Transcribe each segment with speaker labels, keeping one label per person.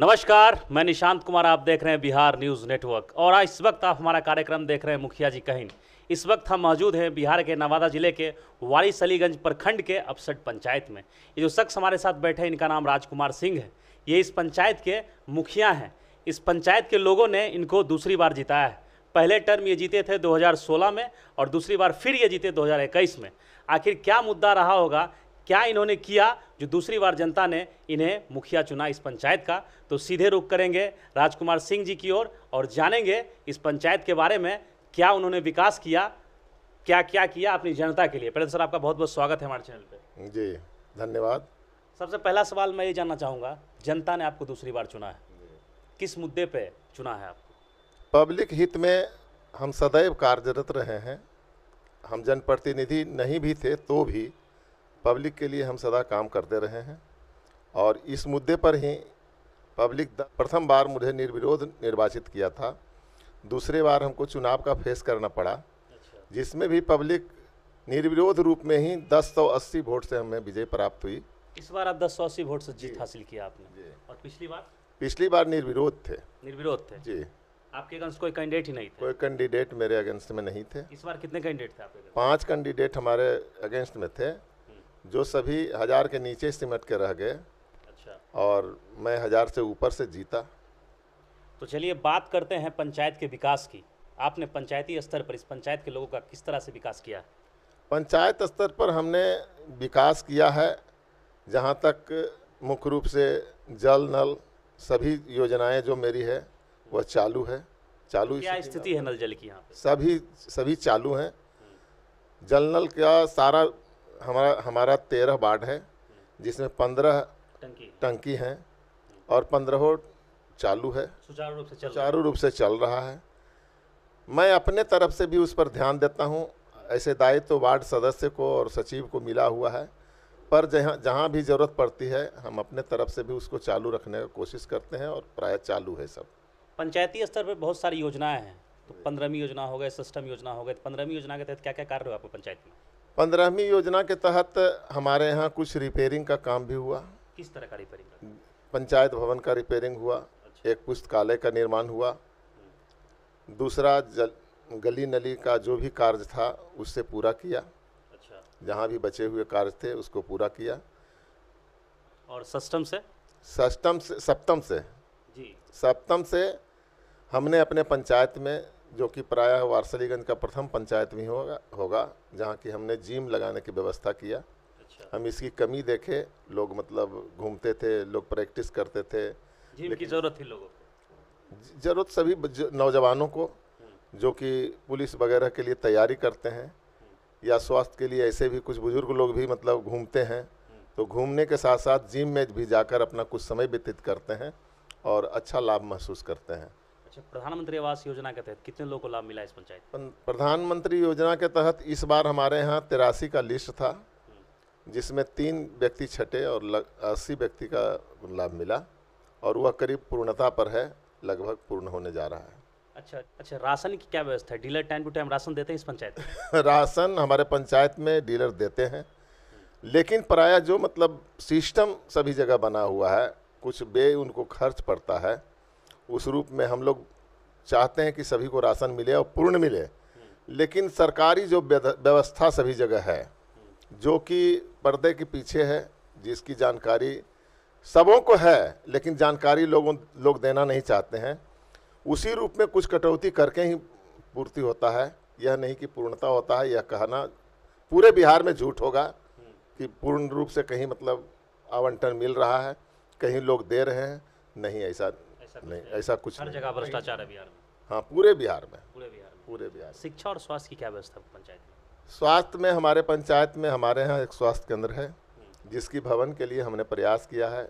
Speaker 1: नमस्कार मैं निशांत कुमार आप देख रहे हैं बिहार न्यूज़ नेटवर्क और आज इस वक्त आप हमारा कार्यक्रम देख रहे हैं मुखिया जी कहीं इस वक्त हम मौजूद हैं बिहार के नवादा ज़िले के वारिस अलीगंज प्रखंड के अपसट पंचायत में ये जो शख्स हमारे साथ बैठे हैं इनका नाम राजकुमार सिंह है ये इस पंचायत के मुखिया हैं इस पंचायत के लोगों ने इनको दूसरी बार जिताया है पहले टर्म ये जीते थे 2016 में और दूसरी बार फिर ये जीते 2021 में आखिर क्या मुद्दा रहा होगा क्या इन्होंने किया जो दूसरी बार जनता ने इन्हें मुखिया चुना इस पंचायत का तो सीधे रुख करेंगे राजकुमार सिंह जी की ओर और, और जानेंगे इस पंचायत के बारे में क्या उन्होंने विकास किया क्या क्या किया अपनी जनता के लिए पहले तो सर आपका बहुत बहुत स्वागत है हमारे चैनल पर
Speaker 2: जी धन्यवाद
Speaker 1: सबसे पहला सवाल मैं ये जानना चाहूँगा
Speaker 2: जनता ने आपको दूसरी बार चुना है किस मुद्दे पर चुना है आपको पब्लिक हित में हम सदैव कार्यरत रहे हैं हम जनप्रतिनिधि नहीं भी थे तो भी पब्लिक के लिए हम सदा काम करते रहे हैं और इस मुद्दे पर ही पब्लिक प्रथम बार मुझे निर्विरोध निर्वाचित किया था दूसरे बार हमको चुनाव का फेस करना पड़ा जिसमें भी पब्लिक निर्विरोध रूप में ही दस सौ अस्सी वोट से हमें विजय प्राप्त हुई
Speaker 1: इस बार आप दस सौ अस्सी वोट से जीत हासिल किया
Speaker 2: आपने और पिछली बार पिछली बार निर्विरोध थे निर्विरोध थे जी आपके अगेंस्ट कोई कैंडिडेट ही नहीं थे कोई कैंडिडेट मेरे अगेंस्ट में नहीं थे इस बार कितने कैंडिडेट थे आपके पांच कैंडिडेट हमारे अगेंस्ट में थे जो सभी हज़ार के नीचे सिमट के रह गए अच्छा और मैं हज़ार से ऊपर से जीता
Speaker 1: तो चलिए बात करते हैं पंचायत के विकास की आपने पंचायती स्तर पर इस पंचायत के लोगों का किस तरह से विकास किया
Speaker 2: पंचायत स्तर पर हमने विकास किया है जहाँ तक मुख्य रूप से जल नल सभी योजनाएं जो मेरी है वह चालू है चालू क्या स्थिति है नल जल की यहाँ सभी सभी चालू हैं जल नल का सारा हमारा हमारा तेरह वार्ड है जिसमें पंद्रह टंकी टंकी हैं और पंद्रहों चालू है सुचारू रूप से चल सुचारू रूप से चल रहा है मैं अपने तरफ से भी उस पर ध्यान देता हूँ ऐसे दायित्व तो वार्ड सदस्य को और सचिव को मिला हुआ है पर जहाँ जहाँ भी ज़रूरत पड़ती है हम अपने तरफ से भी उसको चालू रखने की कोशिश करते हैं और प्राय चालू है सब
Speaker 1: पंचायती स्तर पर बहुत सारी योजनाएँ हैं तो पंद्रहवीं योजना हो गए सिस्टम योजना हो गए तो पंद्रहवीं योजना के तहत क्या क्या कार्य हो आपको पंचायत में
Speaker 2: पंद्रहवीं योजना के तहत हमारे यहाँ कुछ रिपेयरिंग का काम भी हुआ किस तरह का रिपेयरिंग पंचायत भवन का रिपेयरिंग हुआ अच्छा। एक पुस्तकालय का निर्माण हुआ हम्म। दूसरा जल गली नली का जो भी कार्य था उससे पूरा किया अच्छा। जहाँ भी बचे हुए कार्य थे उसको पूरा किया और सस्टम से सस्टम से सप्तम से जी सप्तम से हमने अपने पंचायत में जो कि प्रायः वारसलीगंज का प्रथम पंचायत भी होगा होगा जहाँ की हमने जिम लगाने की व्यवस्था किया अच्छा। हम इसकी कमी देखे लोग मतलब घूमते थे लोग प्रैक्टिस करते थे जिम की ज़रूरत थी लोगों को ज़रूरत सभी नौजवानों को हम्म। जो कि पुलिस वगैरह के लिए तैयारी करते हैं हम्म। या स्वास्थ्य के लिए ऐसे भी कुछ बुज़ुर्ग लोग भी मतलब घूमते हैं हम्म। तो घूमने के साथ साथ जिम में भी जाकर अपना कुछ समय व्यतीत करते हैं और अच्छा लाभ महसूस करते हैं
Speaker 1: अच्छा प्रधानमंत्री आवास योजना के तहत कितने लोगों को लाभ मिला इस पंचायत
Speaker 2: प्रधानमंत्री योजना के तहत इस बार हमारे यहाँ तिरासी का लिस्ट था जिसमें तीन व्यक्ति छठे और अस्सी व्यक्ति का लाभ मिला और वह करीब पूर्णता पर है लगभग पूर्ण होने जा रहा है
Speaker 1: अच्छा अच्छा राशन की क्या व्यवस्था है dealer time to time ration देते हैं इस पंचायत
Speaker 2: राशन हमारे पंचायत में डीलर देते हैं लेकिन प्रायः जो मतलब सिस्टम सभी जगह बना हुआ है कुछ बे उनको खर्च पड़ता है उस रूप में हम लोग चाहते हैं कि सभी को राशन मिले और पूर्ण मिले लेकिन सरकारी जो व्यवस्था सभी जगह है जो कि पर्दे के पीछे है जिसकी जानकारी सबों को है लेकिन जानकारी लोगों लोग देना नहीं चाहते हैं उसी रूप में कुछ कटौती करके ही पूर्ति होता है यह नहीं कि पूर्णता होता है यह कहना पूरे बिहार में झूठ होगा कि पूर्ण रूप से कहीं मतलब आवंटन मिल रहा है कहीं लोग दे रहे हैं नहीं ऐसा ऐसा नहीं ऐसा कुछ हर जगह भ्रष्टाचार है बिहार में हाँ पूरे बिहार में
Speaker 1: पूरे बिहार में पूरे बिहार शिक्षा और स्वास्थ्य की क्या व्यवस्था पंचायत में
Speaker 2: स्वास्थ्य में हमारे पंचायत में हमारे यहाँ एक स्वास्थ्य केंद्र है हम्म। जिसकी भवन के लिए हमने प्रयास किया है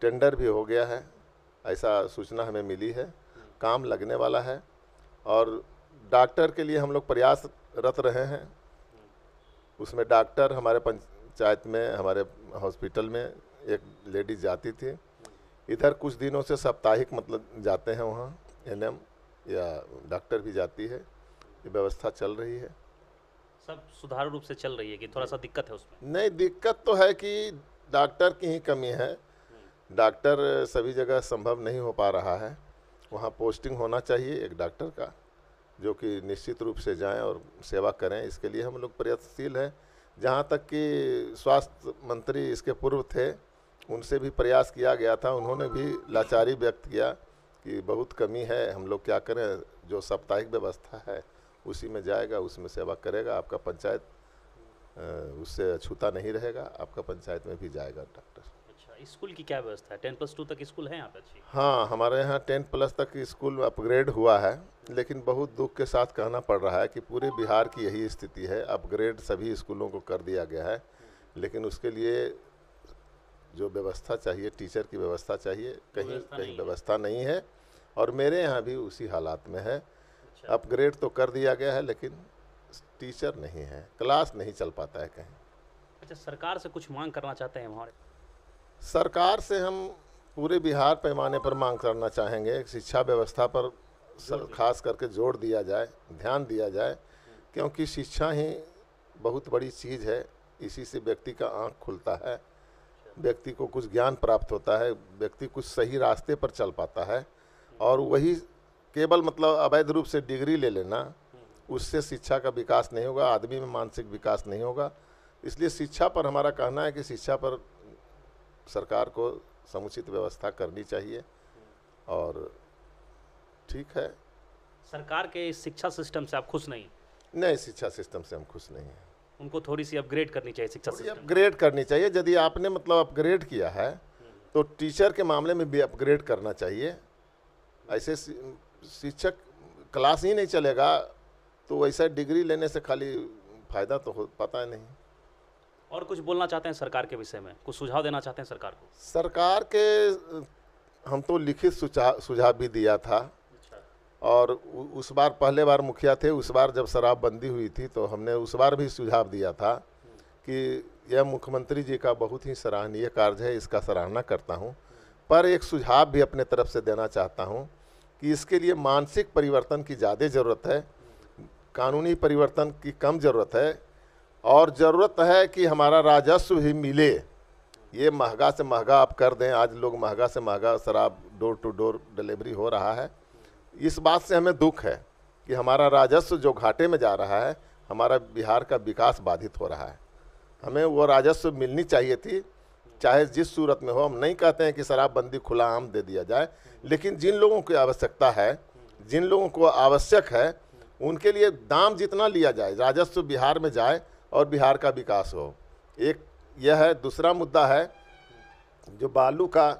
Speaker 2: टेंडर भी हो गया है ऐसा सूचना हमें मिली है हम्म। काम लगने वाला है और डॉक्टर के लिए हम लोग प्रयासरत रहे हैं हम्म। उसमें डॉक्टर हमारे पंचायत में हमारे हॉस्पिटल में एक लेडीज जाती थी इधर कुछ दिनों से साप्ताहिक मतलब जाते हैं वहाँ एनएम या डॉक्टर भी जाती है ये व्यवस्था चल रही है सब
Speaker 1: सुधारू रूप से चल रही है कि थोड़ा सा दिक्कत है उसमें
Speaker 2: नहीं दिक्कत तो है कि डॉक्टर की ही कमी है हम्म। डॉक्टर सभी जगह संभव नहीं हो पा रहा है वहाँ पोस्टिंग होना चाहिए एक डॉक्टर का जो कि निश्चित रूप से जाएं और सेवा करें इसके लिए हम लोग प्रयत्नशील हैं जहाँ तक कि स्वास्थ्य मंत्री इसके पूर्व थे उनसे भी प्रयास किया गया था उन्होंने भी लाचारी व्यक्त किया कि बहुत कमी है हम लोग क्या करें जो साप्ताहिक व्यवस्था है उसी में जाएगा उसमें सेवा करेगा आपका पंचायत उससे अछूता नहीं रहेगा आपका पंचायत में भी जाएगा डॉक्टर
Speaker 1: अच्छा स्कूल की क्या व्यवस्था है टेन प्लस टू तक स्कूल है यहाँ पे
Speaker 2: हाँ हमारे यहाँ टेन प्लस तक स्कूल अपग्रेड हुआ है लेकिन बहुत दुख के साथ कहना पड़ रहा है कि पूरे बिहार की यही स्थिति है अपग्रेड सभी स्कूलों को कर दिया गया है लेकिन उसके लिए जो व्यवस्था चाहिए टीचर की व्यवस्था चाहिए कहीं कहीं व्यवस्था नहीं है और मेरे यहाँ भी उसी हालात में है अच्छा। अपग्रेड तो कर दिया गया है लेकिन टीचर नहीं है क्लास नहीं चल पाता है कहीं
Speaker 1: अच्छा सरकार से कुछ मांग करना चाहते हैं हमारे
Speaker 2: सरकार से हम पूरे बिहार पैमाने पर मांग करना चाहेंगे शिक्षा व्यवस्था पर सर, खास करके जोर दिया जाए ध्यान दिया जाए क्योंकि शिक्षा ही बहुत बड़ी चीज़ है इसी से व्यक्ति का आँख खुलता है व्यक्ति को कुछ ज्ञान प्राप्त होता है व्यक्ति कुछ सही रास्ते पर चल पाता है और वही केवल मतलब अवैध रूप से डिग्री ले लेना उससे शिक्षा का विकास नहीं होगा आदमी में मानसिक विकास नहीं होगा इसलिए शिक्षा पर हमारा कहना है कि शिक्षा पर सरकार को समुचित व्यवस्था करनी चाहिए और ठीक है सरकार के इस शिक्षा सिस्टम से आप खुश नहीं नहीं शिक्षा सिस्टम से हम खुश नहीं हैं उनको थोड़ी
Speaker 1: सी अपग्रेड करनी चाहिए शिक्षा से
Speaker 2: अपग्रेड करनी चाहिए यदि आपने मतलब अपग्रेड किया है तो टीचर के मामले में भी अपग्रेड करना चाहिए ऐसे शिक्षक क्लास ही नहीं चलेगा तो वैसा डिग्री लेने से खाली फायदा तो हो पाता है नहीं
Speaker 1: और कुछ बोलना चाहते हैं सरकार के विषय में कुछ सुझाव देना चाहते हैं सरकार को
Speaker 2: सरकार के हम तो लिखित सुझाव भी दिया था और उस बार पहले बार मुखिया थे उस बार जब शराब बंदी हुई थी तो हमने उस बार भी सुझाव दिया था कि यह मुख्यमंत्री जी का बहुत ही सराहनीय कार्य है इसका सराहना करता हूँ पर एक सुझाव भी अपने तरफ से देना चाहता हूँ कि इसके लिए मानसिक परिवर्तन की ज़्यादा ज़रूरत है कानूनी परिवर्तन की कम ज़रूरत है और ज़रूरत है कि हमारा राजस्व भी मिले ये महंगा से महंगा आप कर दें आज लोग महंगा से महंगा शराब डोर टू डोर डिलीवरी हो रहा है इस बात से हमें दुख है कि हमारा राजस्व जो घाटे में जा रहा है हमारा बिहार का विकास बाधित हो रहा है हमें वो राजस्व मिलनी चाहिए थी चाहे जिस सूरत में हो हम नहीं कहते हैं कि शराबबंदी खुला आम दे दिया जाए लेकिन जिन लोगों की आवश्यकता है जिन लोगों को आवश्यक है उनके लिए दाम जितना लिया जाए राजस्व बिहार में जाए और बिहार का विकास हो एक यह है दूसरा मुद्दा है जो बालू का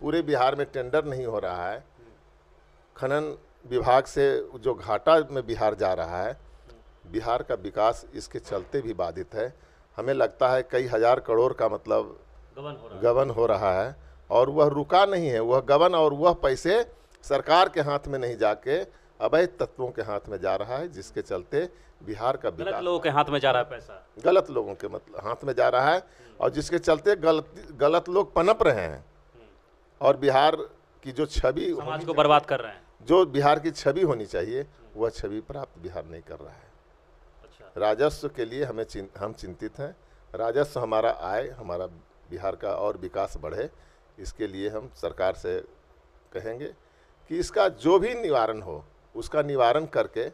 Speaker 2: पूरे बिहार में टेंडर नहीं हो रहा है खनन विभाग से जो घाटा में बिहार जा रहा है बिहार का विकास इसके चलते भी बाधित है हमें लगता है कई हज़ार करोड़ का मतलब गबन हो रहा, गबन हो रहा है और वह रुका नहीं है वह गबन और वह पैसे सरकार के हाथ में नहीं जाके अवैध तत्वों के हाथ में जा रहा है जिसके चलते बिहार का गलत लोगों
Speaker 1: के हाथ में जा रहा है पैसा गलत
Speaker 2: लोगों के मतलब हाथ में जा रहा है और जिसके चलते गलत गलत लोग पनप रहे हैं हम्म। और बिहार की जो छवि समाज को बर्बाद कर रहे हैं जो बिहार की छवि होनी चाहिए वह छवि प्राप्त बिहार नहीं कर रहा है अच्छा। राजस्व के लिए हमें चिन, हम चिंतित हैं राजस्व हमारा आय हमारा बिहार का और विकास बढ़े इसके लिए हम सरकार से कहेंगे कि इसका जो भी निवारण हो उसका निवारण करके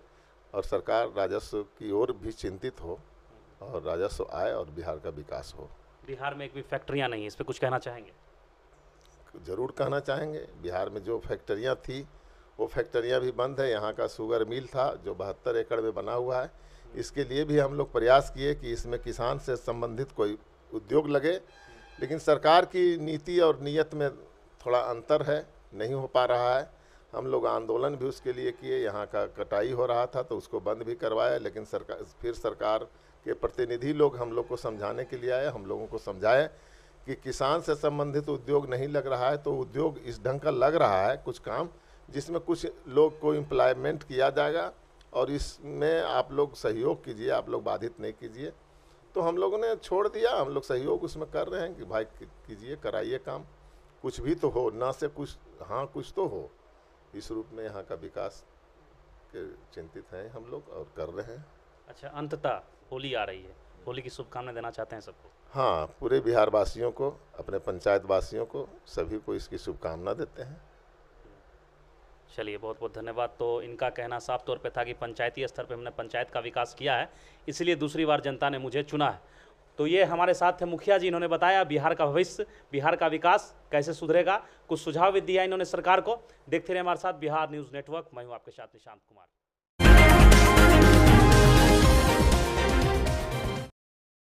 Speaker 2: और सरकार राजस्व की ओर भी चिंतित हो और राजस्व आए और बिहार का विकास हो
Speaker 1: बिहार में एक भी फैक्ट्रियाँ नहीं है इस पर कुछ कहना चाहेंगे
Speaker 2: ज़रूर कहना चाहेंगे बिहार में जो फैक्ट्रियाँ थी वो फैक्ट्रियाँ भी बंद है यहाँ का शुगर मिल था जो बहत्तर एकड़ में बना हुआ है इसके लिए भी हम लोग प्रयास किए कि इसमें किसान से संबंधित कोई उद्योग लगे लेकिन सरकार की नीति और नीयत में थोड़ा अंतर है नहीं हो पा रहा है हम लोग आंदोलन भी उसके लिए किए यहाँ का कटाई हो रहा था तो उसको बंद भी करवाया लेकिन सरकार फिर सरकार के प्रतिनिधि लोग हम लोग को समझाने के लिए आए हम लोगों को समझाए कि किसान से संबंधित उद्योग नहीं लग रहा है तो उद्योग इस ढंग का लग रहा है कुछ काम जिसमें कुछ लोग को इम्प्लायमेंट किया जाएगा और इसमें आप लोग सहयोग कीजिए आप लोग बाधित नहीं कीजिए तो हम लोगों ने छोड़ दिया हम लोग सहयोग उसमें कर रहे हैं कि भाई कीजिए कराइए काम कुछ भी तो हो ना से कुछ हाँ कुछ तो हो इस रूप में यहाँ का विकास के चिंतित हैं हम लोग और कर रहे हैं अच्छा अंततः होली आ रही है होली की
Speaker 1: शुभकामना देना चाहते हैं सबको
Speaker 2: हाँ पूरे बिहार वासियों को अपने पंचायत वासियों को सभी को इसकी शुभकामना देते हैं
Speaker 1: चलिए बहुत बहुत धन्यवाद तो इनका कहना साफ तौर पे था कि पंचायती स्तर पे हमने पंचायत का विकास किया है इसलिए दूसरी बार जनता ने मुझे चुना है तो ये हमारे साथ थे मुखिया जी इन्होंने बताया बिहार का भविष्य बिहार का विकास कैसे सुधरेगा कुछ सुझाव भी दिया इन्होंने सरकार को देखते रहे हमारे साथ बिहार न्यूज़ नेटवर्क मैं हूँ आपके साथ निशांत कुमार